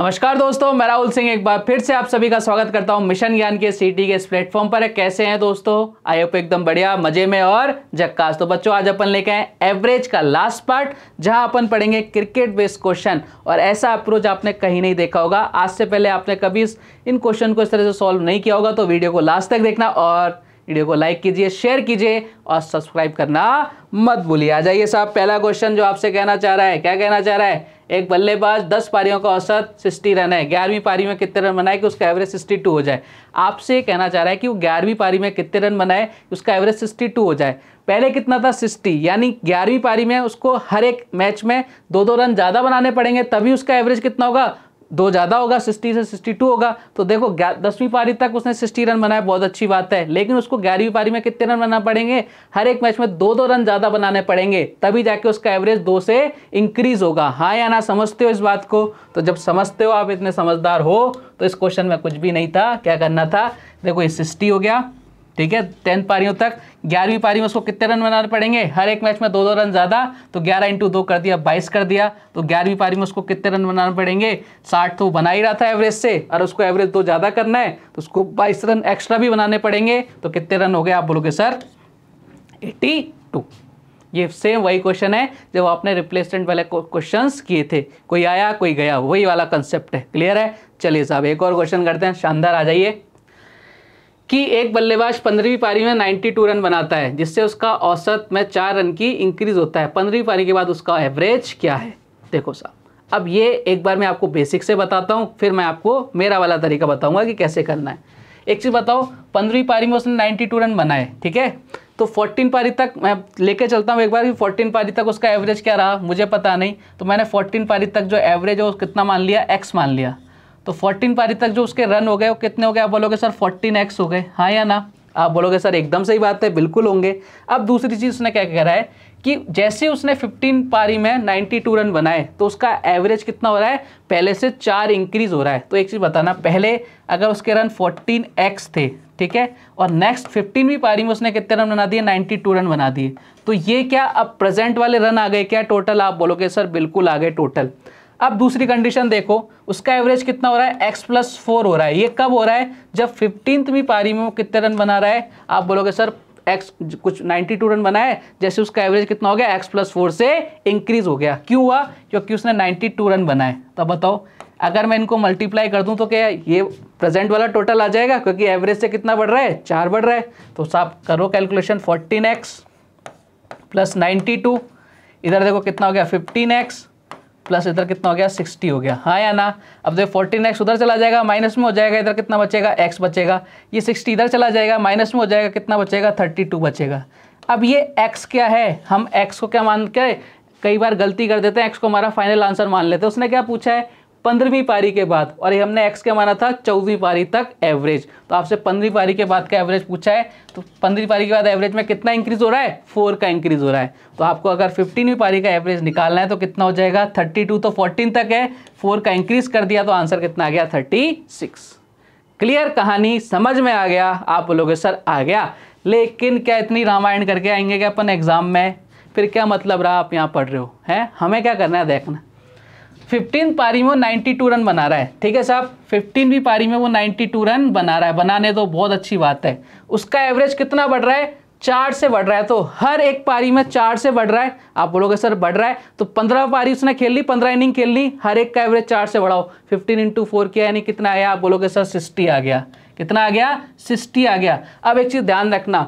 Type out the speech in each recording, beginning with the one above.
नमस्कार दोस्तों मैं राहुल सिंह एक बार फिर से आप सभी का स्वागत करता हूं मिशन ज्ञान के सीटी के इस प्लेटफॉर्म पर है कैसे हैं दोस्तों आई होप एकदम बढ़िया मजे में और जक्कास तो बच्चों आज अपन लेके आए एवरेज का लास्ट पार्ट जहां अपन पढ़ेंगे क्रिकेट बेस्ड क्वेश्चन और ऐसा अप्रोच आपने कहीं नहीं देखा होगा आज से पहले आपने कभी इन क्वेश्चन को इस तरह से सॉल्व नहीं किया होगा तो वीडियो को लास्ट तक देखना और वीडियो को लाइक कीजिए शेयर कीजिए और सब्सक्राइब करना मत भूलिए आ जाइए साहब पहला क्वेश्चन जो आपसे कहना चाह रहा है क्या कहना चाह रहा है एक बल्लेबाज दस पारियों का औसत सिक्सटी रन है ग्यारहवीं पारी में कितने रन बनाए कि उसका एवरेज सिक्सटी टू हो जाए आपसे कहना चाह रहा है कि वो ग्यारहवीं पारी में कितने रन बनाए उसका एवरेज सिक्सटी टू हो जाए पहले कितना था सिक्सटी यानी ग्यारहवीं पारी में उसको हर एक मैच में दो दो रन ज़्यादा बनाने पड़ेंगे तभी उसका एवरेज कितना होगा दो ज़्यादा होगा सिक्सटी से सिक्सटी टू होगा तो देखो दसवीं पारी तक उसने सिक्सटी रन बनाए बहुत अच्छी बात है लेकिन उसको ग्यारहवीं पारी में कितने रन बनाना पड़ेंगे हर एक मैच में दो दो रन ज़्यादा बनाने पड़ेंगे तभी जाके उसका एवरेज दो से इंक्रीज़ होगा हाँ या ना समझते हो इस बात को तो जब समझते हो आप इतने समझदार हो तो इस क्वेश्चन में कुछ भी नहीं था क्या करना था देखो ये सिक्सटी हो गया ठीक है टेंथ पारियों तक ग्यारहवीं पारी में उसको कितने रन बनाने पड़ेंगे हर एक मैच में दो दो रन ज़्यादा तो ग्यारह इंटू दो कर दिया बाईस कर दिया तो ग्यारहवीं पारी में उसको कितने रन बनाने पड़ेंगे साठ तो बना ही रहा था एवरेज से और उसको एवरेज दो ज़्यादा करना है तो उसको बाईस रन एक्स्ट्रा भी बनाने पड़ेंगे तो कितने रन हो गए आप बोलोगे सर एटी टू ये सेम वही क्वेश्चन है जब आपने रिप्लेसमेंट वाले क्वेश्चन किए थे कोई आया कोई गया वही वाला कंसेप्ट है क्लियर है चलिए साहब एक और क्वेश्चन करते हैं शानदार आ जाइए कि एक बल्लेबाज पंद्रहवीं पारी में 92 रन बनाता है जिससे उसका औसत में चार रन की इंक्रीज होता है पंद्रहवीं पारी के बाद उसका एवरेज क्या है देखो साहब अब ये एक बार मैं आपको बेसिक से बताता हूँ फिर मैं आपको मेरा वाला तरीका बताऊँगा कि कैसे करना है एक चीज़ बताओ पंद्रहवीं पारी में उसने टू रन बनाए ठीक है तो 14 पारी तक मैं लेके चलता हूँ एक बार कि 14 पारी तक उसका एवरेज क्या रहा मुझे पता नहीं तो मैंने 14 पारी तक जो एवरेज है वो कितना मान लिया एक्स मान लिया तो 14 पारी तक जो उसके रन हो गए वो कितने हो गए आप बोलोगे सर 14x हो गए हाँ या ना आप बोलोगे सर एकदम सही बात है बिल्कुल होंगे अब दूसरी चीज़ उसने क्या कह रहा है कि जैसे उसने 15 पारी में 92 रन बनाए तो उसका एवरेज कितना हो रहा है पहले से चार इंक्रीज हो रहा है तो एक चीज़ बताना पहले अगर उसके रन एक्स थे ठीक है और नेक्स्ट भी पारी में उसने कितने रन बना दिए टू रन बना दिए तो ये क्या अब प्रेजेंट वाले रन आ गए क्या टोटल आप बोलोगे सर बिल्कुल आ गए टोटल अब दूसरी कंडीशन देखो उसका एवरेज कितना हो रहा है एक्स प्लस फोर हो रहा है ये कब हो रहा है जब फिफ्टींथवीं पारी में वो कितने रन बना रहा है आप बोलोगे सर एक्स कुछ 92 रन बनाए जैसे उसका एवरेज कितना हो गया एक्स प्लस फोर से इंक्रीज हो गया क्यों हुआ क्योंकि उसने 92 रन बनाए तो बताओ अगर मैं इनको मल्टीप्लाई कर दूं तो क्या ये प्रेजेंट वाला टोटल आ जाएगा क्योंकि एवरेज से कितना बढ़ रहा है चार बढ़ रहा है तो साहब करो calculation fourteen X plus ninety two इधर देखो कितना हो गया फिफ्टीन एक्स प्लस इधर कितना हो गया सिक्सटी हो गया हाँ या ना अब देखो फोर्टीन एक्स उधर चला जाएगा माइनस में हो जाएगा इधर कितना बचेगा एक्स बचेगा ये सिक्सटी इधर चला जाएगा माइनस में हो जाएगा कितना बचेगा थर्टी टू बचेगा अब ये एक्स क्या है हम एक्स को क्या मान के कई बार गलती कर देते हैं एक्स को हमारा फाइनल आंसर मान लेते हैं उसने क्या पूछा है पंद्रहवीं पारी के बाद और ये हमने एक्स क्या माना था चौदहवीं पारी तक एवरेज तो आपसे पंद्रहवीं पारी के बाद का एवरेज पूछा है तो पंद्रहवीं पारी के बाद एवरेज में कितना इंक्रीज हो रहा है फोर का इंक्रीज हो रहा है तो आपको अगर फिफ्टीनवीं पारी का एवरेज निकालना है तो कितना हो जाएगा थर्टी टू तो फोर्टीन तक है फोर का इंक्रीज कर दिया तो आंसर कितना आ गया थर्टी सिक्स क्लियर कहानी समझ में आ गया आप बोलोगे सर आ गया लेकिन क्या इतनी रामायण करके आएंगे क्या अपन एग्जाम में फिर क्या मतलब रहा आप यहाँ पढ़ रहे हो हैं हमें क्या करना है देखना फिफ्टीन पारी में वो नाइन्टी टू रन बना रहा है ठीक है साहब फिफ्टीन भी पारी में वो नाइन्टी टू रन बना रहा है बनाने तो बहुत अच्छी बात है उसका एवरेज कितना बढ़ रहा है चार से बढ़ रहा है तो हर एक पारी में चार से बढ़ रहा है आप बोलोगे सर बढ़ रहा है तो पंद्रह पारी उसने खेल ली पंद्रह इनिंग खेल ली हर एक का एवरेज चार से बढ़ाओ फिफ्टीन इंटू फोर किया यानी कितना आया आप बोलोगे सर सिक्सटी आ गया कितना आ गया सिक्सटी आ गया अब एक चीज़ ध्यान रखना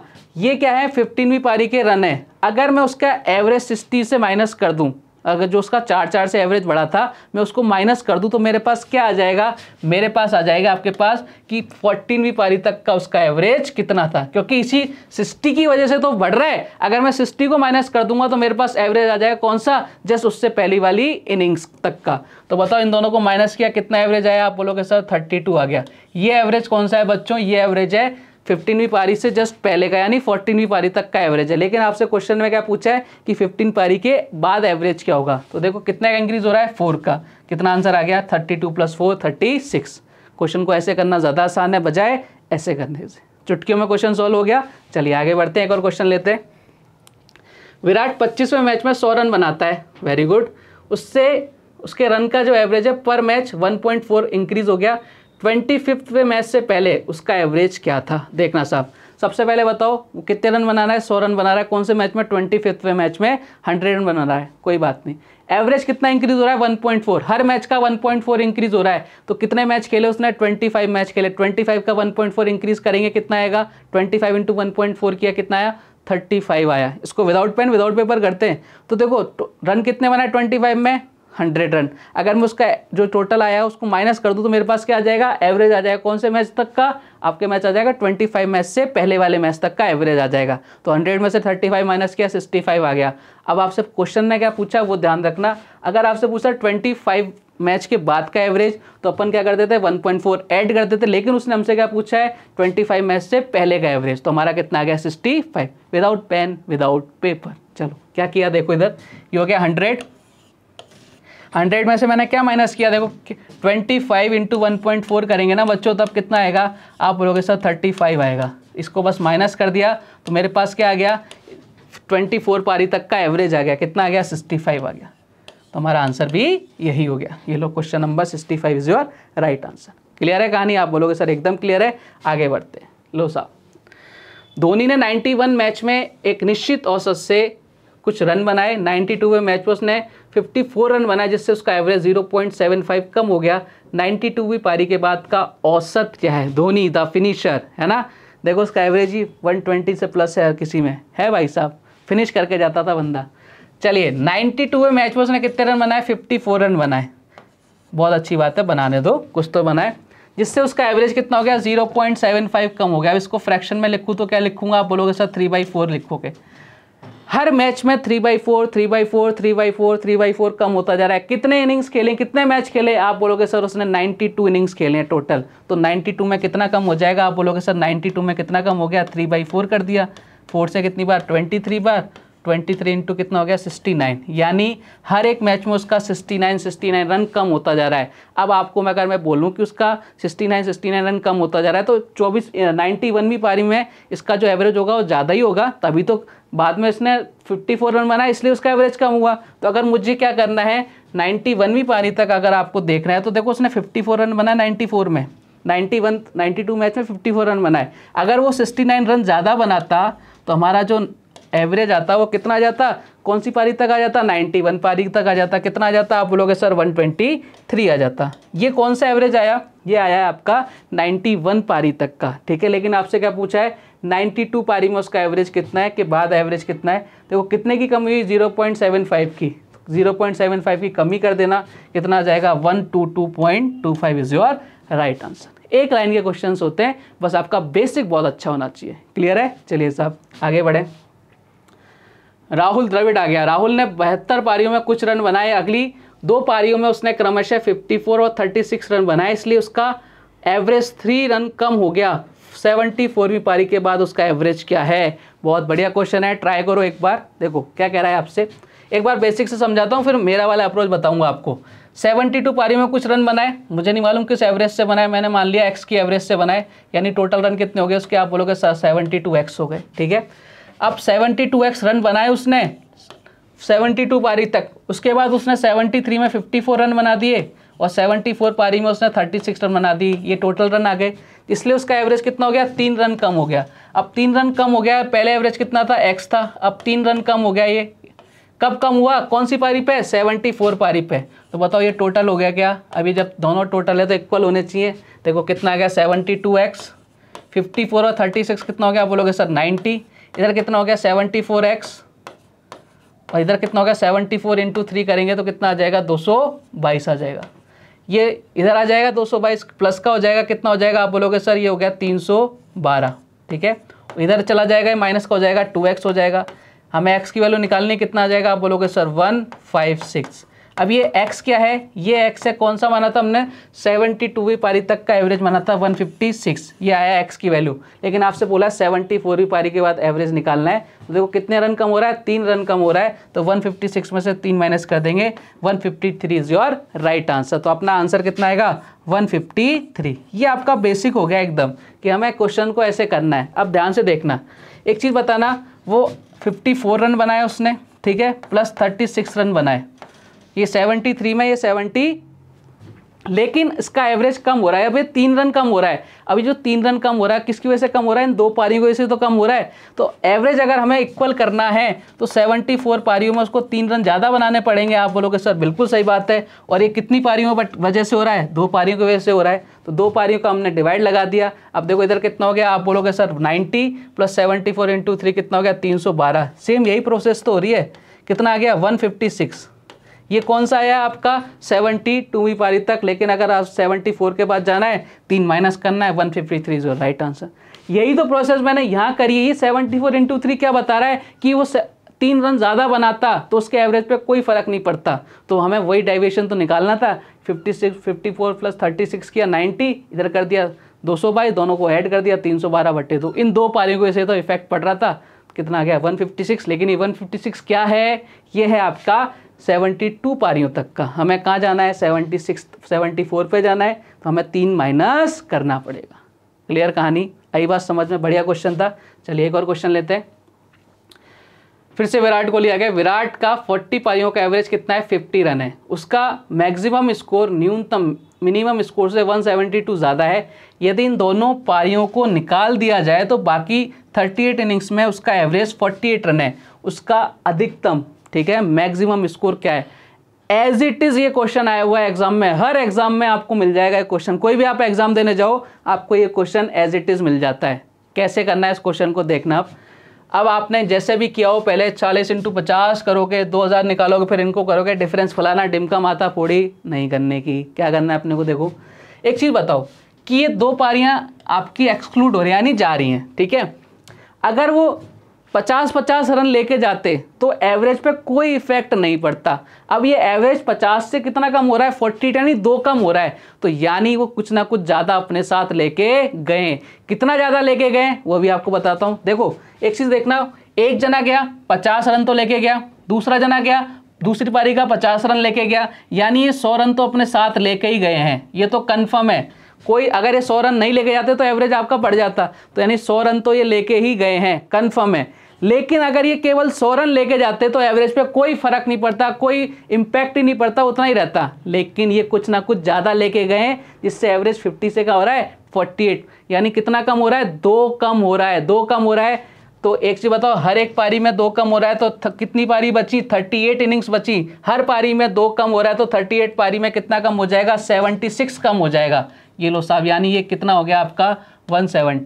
ये क्या है फिफ्टीनवीं पारी के रन है अगर मैं उसका एवरेज सिक्सटी से माइनस कर दूँ अगर जो उसका चार चार से एवरेज बढ़ा था मैं उसको माइनस कर दूं तो मेरे पास क्या आ जाएगा मेरे पास आ जाएगा आपके पास कि फोर्टीनवीं पारी तक का उसका एवरेज कितना था क्योंकि इसी सिस्टी की वजह से तो बढ़ रहा है अगर मैं सिस्टी को माइनस कर दूंगा तो मेरे पास एवरेज आ जाएगा कौन सा जस्ट उससे पहली वाली इनिंग्स तक का तो बताओ इन दोनों को माइनस किया कितना एवरेज आया आप बोलोगे सर थर्टी आ गया ये एवरेज कौन सा है बच्चों ये एवरेज है फिफ्टीनवीं पारी से जस्ट पहले का यानी फोर्टीनवीं पारी तक का एवरेज है लेकिन आपसे क्वेश्चन में क्या पूछा है कि फिफ्टीन पारी के बाद एवरेज क्या होगा तो देखो कितना इंक्रीज हो रहा है फोर का कितना आंसर आ गया thirty two plus four thirty six question को ऐसे करना ज़्यादा आसान है बजाय ऐसे करने से चुटकियों में क्वेश्चन सॉल्व हो गया चलिए आगे बढ़ते हैं एक और क्वेश्चन लेते हैं विराट पच्चीसवें मैच में सौ रन बनाता है वेरी गुड उससे उसके रन का जो एवरेज है पर मैच फोर इंक्रीज हो गया ट्वेंटी वे मैच से पहले उसका एवरेज क्या था देखना साहब सबसे पहले बताओ कितने रन बनाना है सौ रन बना रहा है कौन से मैच में ट्वेंटी वे मैच में हंड्रेड रन बना रहा है कोई बात नहीं एवरेज कितना इंक्रीज हो रहा है 1.4 हर मैच का 1.4 इंक्रीज हो रहा है तो कितने मैच खेले उसने 25 मैच खेले 25 का 1.4 इंक्रीज करेंगे कितना आएगा 25 फाइव इंटू वन किया कितना आया 35 आया इसको विदाउट पेन विदाउट पेपर करते हैं तो देखो तो रन कितने बनाए 25 में हंड्रेड रन अगर मैं उसका जो टोटल आया है उसको माइनस कर दूँ तो मेरे पास क्या आ जाएगा एवरेज आ जाएगा कौन से मैच तक का आपके मैच आ जाएगा ट्वेंटी फाइव मैच से पहले वाले मैच तक का एवरेज आ जाएगा तो हंड्रेड में से थर्टी फाइव माइनस किया सिक्सटी फाइव आ गया अब आपसे क्वेश्चन ने क्या पूछा वो ध्यान रखना अगर आपसे पूछा ट्वेंटी फाइव मैच के बाद का एवरेज तो अपन क्या कर देते पॉइंट 1.4 ऐड कर देते लेकिन उसने हमसे क्या पूछा है 25 मैच से पहले का एवरेज तो हमारा कितना आ गया five without pen without paper चलो क्या किया देखो इधर ये हो गया हंड्रेड हंड्रेड में से मैंने क्या माइनस किया देखो twenty five into one point four करेंगे ना बच्चों तब कितना आएगा आप बोलोगे सर थर्टी फाइव आएगा इसको बस माइनस कर दिया तो मेरे पास क्या आ गया ट्वेंटी फोर पारी तक का एवरेज आ गया कितना आ गया सिक्सटी फाइव आ गया तो हमारा आंसर भी यही हो गया ये लो question number sixty five is your right answer clear है कहानी आप बोलोगे सर एकदम क्लियर है आगे बढ़ते लो साहब धोनी ने वन मैच में एक निश्चित औसत से कुछ रन बनाए टू में मैच में उसने 54 रन बनाए जिससे उसका एवरेज 0.75 कम हो गया भी पारी के बाद का औसत क्या है धोनी द फिनिशर है ना देखो उसका एवरेज ही 120 से प्लस है हर किसी में है भाई साहब फिनिश करके जाता था बंदा चलिए 92वें मैच में उसने कितने रन बनाए 54 रन बनाए बहुत अच्छी बात है बनाने दो कुछ तो बनाए जिससे उसका एवरेज कितना हो गया फाइव कम हो गया अब इसको फ्रैक्शन में लिखूँ तो क्या लिखूँगा आप बोलोगे सर थ्री बाई फोर लिखोगे हर मैच में three by four three by four three by four three by four कम होता जा रहा है कितने इनिंग्स खेले कितने मैच खेले आप बोलोगे सर उसने 92 इनिंग्स खेले हैं टोटल तो 92 में कितना कम हो जाएगा आप बोलोगे सर 92 में कितना कम हो गया थ्री बाई फोर कर दिया फोर से कितनी बार 23 बार 23 थ्री इंटू कितना हो गया 69 यानी हर एक मैच में उसका 69 69 रन कम होता जा रहा है अब आपको मैं अगर मैं बोलूं कि उसका 69 69 रन कम होता जा रहा है तो 24 91 भी पारी में इसका जो एवरेज होगा वो ज़्यादा ही होगा तभी तो बाद में इसने 54 रन बनाया इसलिए उसका एवरेज कम हुआ तो अगर मुझे क्या करना है 91वीं पारी तक अगर आपको देखना है तो देखो उसने 54 रन बनाया 94 में 91 92 मैच में 54 रन बनाए अगर वो 69 रन ज़्यादा बनाता तो हमारा जो एवरेज आता वो कितना आ जाता कौन सी पारी तक आ जाता 91 पारी तक आ जाता कितना आ जाता आप बोलोगे सर 123 आ जाता ये कौन सा एवरेज आया ये आया है आपका 91 पारी तक का ठीक है लेकिन आपसे क्या पूछा है 92 पारी में उसका एवरेज कितना है के बाद एवरेज कितना है देखो कितने की कमी हुई 0.75 की 0.75 की कमी कर देना कितना आ जाएगा 122.25 इज योर राइट आंसर एक लाइन के क्वेश्चंस होते हैं बस आपका बेसिक बहुत अच्छा होना चाहिए क्लियर है चलिए साहब आगे बढ़ें राहुल द्रविड़ आ गया राहुल ने बहत्तर पारियों में कुछ रन बनाए अगली दो पारियों में उसने क्रमशः 54 और 36 रन बनाए इसलिए उसका एवरेज थ्री रन कम हो गया सेवेंटी फोरवीं पारी के बाद उसका एवरेज क्या है बहुत बढ़िया क्वेश्चन है ट्राई करो एक बार देखो क्या कह रहा है आपसे एक बार बेसिक से समझाता हूँ फिर मेरा वाला अप्रोच बताऊँगा आपको सेवेंटी टू पारी में कुछ रन बनाए मुझे नहीं मालूम किस एवरेज से बनाए मैंने मान लिया एक्स की एवरेज से बनाए यानी टोटल रन कितने हो गए उसके आप बोलोगे सर सेवेंटी टू एक्स हो गए ठीक है अब सेवेंटी टू एक्स रन बनाए उसने सेवेंटी टू पारी तक उसके बाद उसने सेवेंटी थ्री में फिफ्टी फोर रन बना दिए और 74 पारी में उसने 36 रन बना दी ये टोटल रन आ गए इसलिए उसका एवरेज कितना हो गया तीन रन कम हो गया अब तीन रन कम हो गया पहले एवरेज कितना था एक्स था अब तीन रन कम हो गया ये कब कम हुआ कौन सी पारी पे 74 पारी पे तो बताओ ये टोटल हो गया क्या अभी जब दोनों टोटल है तो इक्वल होने चाहिए देखो कितना आ गया फिफ्टी फोर और सिक्स कितना हो गया बोलोगे सर नाइन्टी इधर कितना हो गया एक्स और इधर कितना हो गया 74 फोर इंटू थ्री करेंगे तो कितना आ जाएगा 222 आ जाएगा ये इधर आ जाएगा 222 प्लस का हो जाएगा कितना हो जाएगा आप बोलोगे सर ये हो गया 312 ठीक है इधर चला जाएगा माइनस का हो जाएगा 2x हो जाएगा हमें x की वैल्यू निकालनी कितना आ जाएगा आप बोलोगे सर 156 अब ये एक्स क्या है ये एक्स है कौन सा माना था हमने सेवनटी टू पारी तक का एवरेज माना था वन फिफ्टी सिक्स ये आया एक्स की वैल्यू लेकिन आपसे बोला सेवेंटी फोर पारी के बाद एवरेज निकालना है तो देखो कितने रन कम हो रहा है तीन रन कम हो रहा है तो वन फिफ्टी सिक्स में से तीन माइनस कर देंगे one fifty three is your right answer तो अपना आंसर कितना आएगा 153 ये आपका बेसिक हो गया एकदम कि हमें क्वेश्चन को ऐसे करना है अब ध्यान से देखना एक चीज़ बताना वो फोर रन बनाए उसने ठीक है प्लस सिक्स रन बनाए ये 73 में ये 70 लेकिन इसका एवरेज कम हो रहा है अभी तीन रन कम हो रहा है अभी जो तीन रन कम हो रहा है किसकी वजह से कम हो रहा है इन दो पारियों की वजह से तो कम हो रहा है तो एवरेज अगर हमें इक्वल करना है तो 74 पारियों में उसको तीन रन ज़्यादा बनाने पड़ेंगे आप बोलोगे सर बिल्कुल सही बात है और ये कितनी पारियों वजह से हो रहा है दो पारियों की वजह से हो रहा है तो दो पारियों का हमने डिवाइड लगा दिया अब देखो इधर कितना हो गया आप बोलोगे sir ninety plus seventy four into three कितना हो गया तीन सौ बारह सेम यही प्रोसेस तो हो रही है कितना आ गया वन फिफ्टी सिक्स ये कौन सा आया आपका टू वी पारी तक लेकिन अगर आप सेवेंटी फोर के बाद जाना है तीन माइनस करना है one fifty three is right answer यही तो प्रोसेस मैंने यहाँ करी है ये सेवेंटी फोर इंटू थ्री क्या बता रहा है कि वो तीन रन ज़्यादा बनाता तो उसके एवरेज पे कोई फ़र्क नहीं पड़ता तो हमें वही डाइवेशन तो निकालना था 56 54 प्लस 36 किया 90 इधर कर दिया 200 बाई दोनों को ऐड कर दिया 312 सौ बट्टे दो इन दो पारियों को ऐसे तो इफेक्ट पड़ रहा था कितना आ गया 156 लेकिन ये 156 क्या है ये है आपका 72 पारियों तक का हमें कहाँ जाना है 76 74 पे जाना है तो हमें तीन माइनस करना पड़ेगा क्लियर कहानी आई बात समझ में बढ़िया क्वेश्चन था चलिए एक और क्वेश्चन लेते हैं फिर से विराट कोहली आ गया विराट का 40 पारियों का एवरेज कितना है 50 रन है उसका मैक्सिमम स्कोर न्यूनतम मिनिमम स्कोर से 172 ज़्यादा है यदि इन दोनों पारियों को निकाल दिया जाए तो बाकी 38 इनिंग्स में उसका एवरेज 48 रन है उसका अधिकतम ठीक है मैक्सिमम स्कोर क्या है एज इट इज़ ये क्वेश्चन आया हुआ है एग्जाम में हर एग्जाम में आपको मिल जाएगा ये क्वेश्चन कोई भी आप एग्जाम देने जाओ आपको ये क्वेश्चन एज इट इज़ मिल जाता है कैसे करना है इस क्वेश्चन को देखना आप अब आपने जैसे भी किया हो पहले चालीस इंटू पचास करोगे दो हज़ार निकालोगे फिर इनको करोगे डिफरेंस फलाना डिमकम माता फोड़ी नहीं करने की क्या करना है अपने को देखो एक चीज़ बताओ कि ये दो पारियाँ आपकी एक्सक्लूड हो रही यानी जा रही हैं ठीक है अगर वो पचास पचास रन लेके जाते तो एवरेज पे कोई इफेक्ट नहीं पड़ता अब ये एवरेज पचास से कितना कम हो रहा है फोर्टी टेन दो कम हो रहा है तो यानी वो कुछ ना कुछ ज़्यादा अपने साथ लेके गए कितना ज़्यादा लेके गए वो भी आपको बताता हूँ देखो एक चीज़ देखना एक जना गया पचास रन तो लेके गया दूसरा जना गया दूसरी पारी का पचास रन लेके गया यानी ये सौ रन तो अपने साथ लेके ही गए हैं ये तो कन्फर्म है कोई अगर ये सौ रन नहीं लेके जाते तो एवरेज आपका बढ़ जाता तो यानी सौ रन तो ये लेके ही गए हैं कन्फर्म है लेकिन अगर ये केवल सौ रन लेके जाते तो एवरेज पे कोई फर्क नहीं पड़ता कोई इम्पैक्ट ही नहीं पड़ता उतना ही रहता लेकिन ये कुछ ना कुछ ज़्यादा लेके गए जिससे एवरेज फिफ्टी से का हो रहा है फोर्टी एट यानी कितना कम हो रहा है दो कम हो रहा है दो कम हो रहा है तो एक चीज़ बताओ हर एक पारी में दो कम हो रहा है तो कितनी पारी बची एट इनिंग्स बची हर पारी में दो कम हो रहा है तो एट पारी में कितना कम हो जाएगा सिक्स कम हो जाएगा ये लो साहब यानी ये कितना हो गया आपका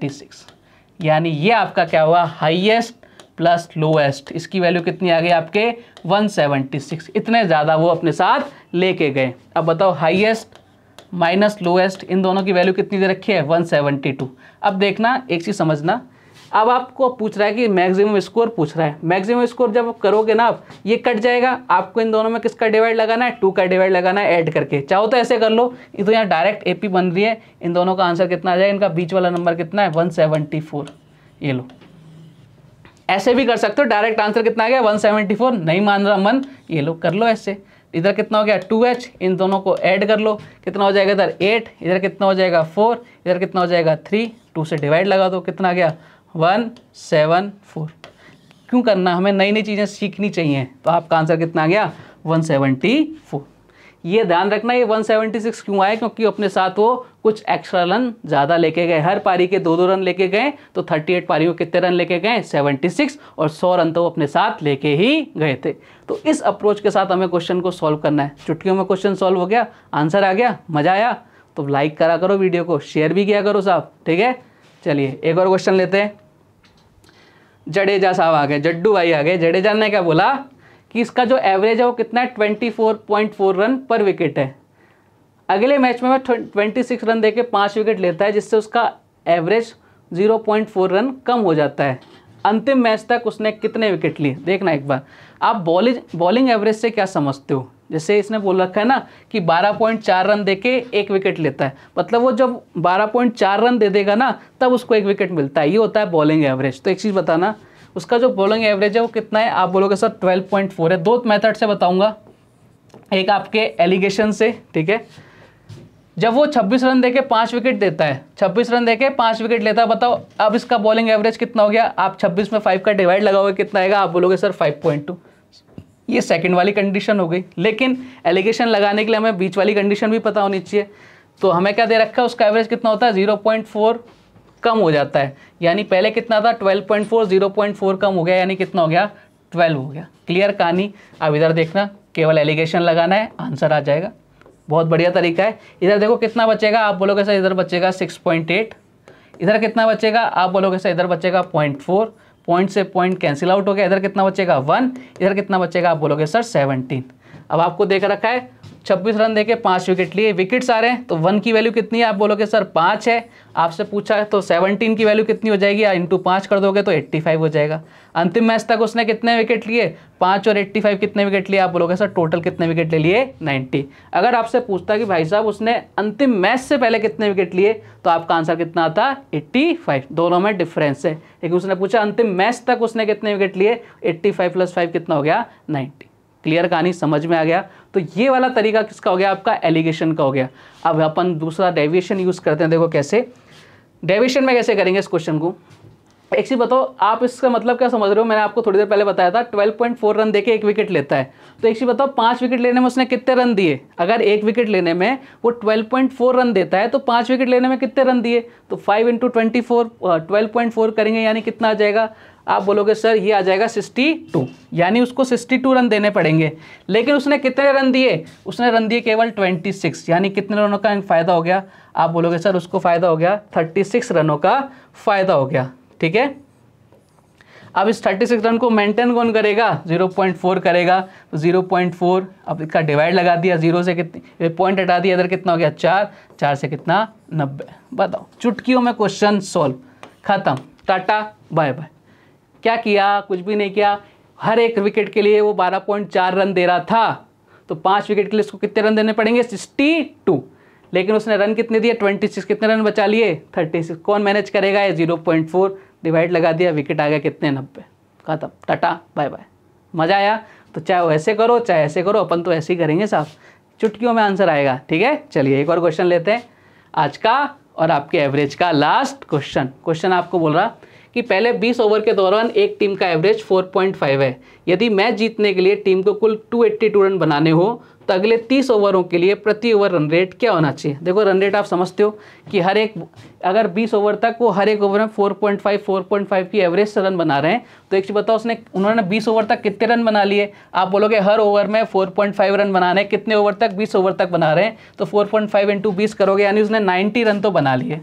सिक्स यानी ये आपका क्या हुआ हाइएस्ट प्लस लोएस्ट इसकी वैल्यू कितनी आ गई आपके 176 इतने ज़्यादा वो अपने साथ लेके गए अब बताओ हाईएस्ट माइनस लोएस्ट इन दोनों की वैल्यू कितनी दे रखी है 172 अब देखना एक चीज़ समझना अब आपको पूछ रहा है कि मैक्सिमम स्कोर पूछ रहा है मैक्सिमम स्कोर जब आप करोगे ना आप ये कट जाएगा आपको इन दोनों में किसका डिवाइड लगाना है टू का डिवाइड लगाना है ऐड करके चाहो तो ऐसे कर लो ये तो यहाँ डायरेक्ट एपी बन रही है इन दोनों का आंसर कितना आ जाएगा इनका बीच वाला नंबर कितना है 174 ये लो ऐसे भी कर सकते हो डायरेक्ट आंसर कितना आ गया 174 नहीं मान रहा मन ये लोग कर लो ऐसे इधर कितना हो गया 2h इन दोनों को ऐड कर लो कितना हो जाएगा इधर 8 इधर कितना हो जाएगा 4 इधर कितना हो जाएगा 3 2 से डिवाइड लगा दो कितना आ गया 174 क्यों करना हमें नई नई चीज़ें सीखनी चाहिए तो आपका आंसर कितना आ गया वन फोर ये ध्यान रखना ये 176 क्यों आए क्योंकि अपने साथ वो कुछ एक्स्ट्रा रन ज़्यादा लेके गए हर पारी के दो दो रन लेके गए तो 38 पारियों कितने रन लेके गए 76 और 100 रन तो वो अपने साथ लेके ही गए थे तो इस अप्रोच के साथ हमें क्वेश्चन को सॉल्व करना है चुटकियों में क्वेश्चन सॉल्व हो गया आंसर आ गया मज़ा आया तो लाइक करा करो वीडियो को शेयर भी किया करो साहब ठीक है चलिए एक और क्वेश्चन लेते हैं जडेजा साहब आ गए जड्डू भाई आ गए जडेजा ने क्या बोला कि इसका जो एवरेज है वो कितना है twenty four point four run पर विकेट है अगले मैच में वह ट्वेंटी सिक्स रन देके पाँच विकेट लेता है जिससे उसका average zero point four run कम हो जाता है अंतिम मैच तक उसने कितने विकेट लिए देखना एक बार आप बॉलिंग बॉलिंग एवरेज से क्या समझते हो जैसे इसने बोल रखा है ना कि 12.4 रन देके एक विकेट लेता है मतलब वो जब 12.4 रन दे देगा ना तब उसको एक विकेट मिलता है ये होता है बॉलिंग एवरेज तो एक चीज़ बताना उसका जो बॉलिंग एवरेज है वो कितना है आप बोलोगे सर 12.4 है दो मेथड से बताऊंगा एक आपके एलिगेशन से ठीक है जब वो 26 रन देके पांच विकेट देता है 26 रन देके पांच विकेट लेता है बताओ अब इसका बॉलिंग एवरेज कितना हो गया आप 26 में 5 का डिवाइड लगाओगे कितना आएगा आप बोलोगे सर 5.2 ये सेकंड वाली कंडीशन हो गई लेकिन एलिगेशन लगाने के लिए हमें बीच वाली कंडीशन भी पता होनी चाहिए तो हमें क्या दे रखा है उसका एवरेज कितना होता है जीरो पॉइंट फोर कम हो जाता है यानी पहले कितना था 12.4 0.4 कम हो गया यानी कितना हो गया 12 हो गया क्लियर कहानी अब इधर देखना केवल एलिगेशन लगाना है आंसर आ जाएगा बहुत बढ़िया तरीका है इधर देखो कितना बचेगा आप बोलोगे सर इधर बचेगा 6.8 इधर कितना बचेगा आप बोलोगे सर इधर बचेगा फोर पॉइंट से पॉइंट कैंसिल आउट हो गया इधर कितना बचेगा वन इधर कितना बचेगा आप बोलोगे सर सेवनटीन अब आपको देख रखा है छब्बीस रन देके पांच विकेट लिए विकेट्स आ रहे हैं तो वन की वैल्यू कितनी है आप बोलोगे सर पांच है आपसे पूछा तो सेवनटीन की वैल्यू कितनी हो जाएगी इंटू हाँ, पांच कर दोगे तो एट्टी फाइव हो जाएगा अंतिम मैच तक उसने कितने विकेट लिए पांच और एट्टी फाइव कितने विकेट लिए आप बोलोगे सर टोटल कितने विकेट ले लिए नाइन्टी अगर आपसे पूछता कि भाई साहब उसने अंतिम मैच से पहले कितने विकेट लिए तो आपका आंसर कितना आता एट्टी फाइव दोनों में डिफरेंस है लेकिन उसने पूछा अंतिम मैच तक उसने कितने विकेट लिए एट्टी फाइव प्लस फाइव कितना हो गया नाइन्टी क्लियर कहानी समझ में आ गया तो ये वाला तरीका किसका हो गया आपका एलिगेशन का हो गया अब अपन दूसरा डेविएशन यूज़ करते हैं देखो कैसे डेविएशन में कैसे करेंगे इस क्वेश्चन को चीज बताओ आप इसका मतलब क्या समझ रहे हो मैंने आपको थोड़ी देर पहले बताया था 12.4 रन देके एक विकेट लेता है तो एक चीज़ बताओ पाँच विकेट लेने में उसने कितने रन दिए अगर एक विकेट लेने में वो 12.4 रन देता है तो पाँच विकेट लेने में कितने रन दिए तो फाइव इंटू ट्वेंटी फोर करेंगे यानी कितना आ जाएगा आप बोलोगे सर ये आ जाएगा 62 यानी उसको 62 रन देने पड़ेंगे लेकिन उसने कितने रन दिए उसने रन दिए केवल 26 यानी कितने रनों का फ़ायदा हो गया आप बोलोगे सर उसको फ़ायदा हो गया 36 रनों का फ़ायदा हो गया ठीक है अब इस 36 रन को मेंटेन कौन करेगा 0.4 करेगा तो 0.4 अब इसका डिवाइड लगा दिया जीरो से कितनी पॉइंट हटा दिया इधर कितना हो गया चार चार से कितना नब्बे बताओ चुटकियों में क्वेश्चन सॉल्व ख़त्म टाटा बाय बाय क्या किया कुछ भी नहीं किया हर एक विकेट के लिए वो चार रन दे रहा था तो पाँच विकेट के लिए उसको कितने रन देने पड़ेंगे सिक्सटी टू लेकिन उसने रन कितने दिए ट्वेंटी सिक्स कितने रन बचा लिए थर्टी सिक्स कौन मैनेज करेगा ये जीरो पॉइंट फोर डिवाइड लगा दिया विकेट आ गया कितने नब्बे कहा था टाटा बाय बाय मज़ा आया तो चाहे वो ऐसे करो चाहे ऐसे करो अपन तो ऐसे ही करेंगे साहब चुटकियों में आंसर आएगा ठीक है चलिए एक और क्वेश्चन लेते हैं आज का और आपके एवरेज का लास्ट क्वेश्चन क्वेश्चन आपको बोल रहा कि पहले 20 ओवर के दौरान एक टीम का एवरेज 4.5 है यदि मैच जीतने के लिए टीम को कुल 282 रन बनाने हो तो अगले 30 ओवरों के लिए प्रति ओवर रन रेट क्या होना चाहिए देखो रन रेट आप समझते हो कि हर एक अगर 20 ओवर तक वो हर एक ओवर में 4.5 4.5 की एवरेज से रन बना रहे हैं तो एक चीज़ बताओ उसने उन्होंने 20 ओवर तक कितने रन बना लिए आप बोलोगे हर ओवर में 4.5 रन बना रहे हैं कितने ओवर तक बीस ओवर तक बना रहे हैं तो फोर पॉइंट करोगे यानी उसने नाइन्टी रन तो बना लिए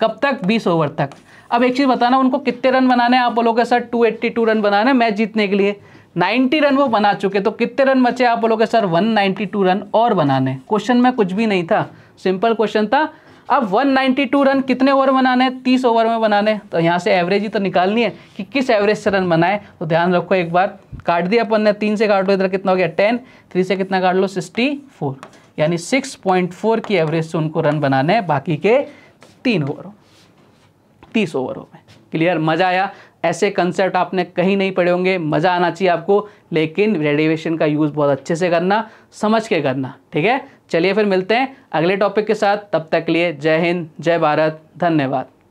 कब तक बीस ओवर तक अब एक चीज़ बताना उनको कितने रन बनाने आप बोलोगे sir two eighty two run बनाने मैच जीतने के लिए नाइन्टी रन वो बना चुके तो कितने रन बचे आप बोलोगे sir one ninety two run और बनाने क्वेश्चन में कुछ भी नहीं था सिंपल क्वेश्चन था अब 192 रन कितने ओवर बनाने हैं 30 ओवर में बनाने तो यहाँ से एवरेज ही तो निकालनी है कि किस एवरेज से रन बनाए तो ध्यान रखो एक बार काट दिया अपन ने तीन से काट लो इधर कितना हो गया टेन थ्री से कितना काट लो सिक्सटी फोर यानी सिक्स पॉइंट फोर की एवरेज से उनको रन बनाने बाकी के तीन ओवरों तीस ओवरों में क्लियर मज़ा आया ऐसे कंसेप्ट आपने कहीं नहीं पढ़े होंगे मज़ा आना चाहिए आपको लेकिन रेडिएशन का यूज़ बहुत अच्छे से करना समझ के करना ठीक है चलिए फिर मिलते हैं अगले टॉपिक के साथ तब तक लिए जय हिंद जय भारत धन्यवाद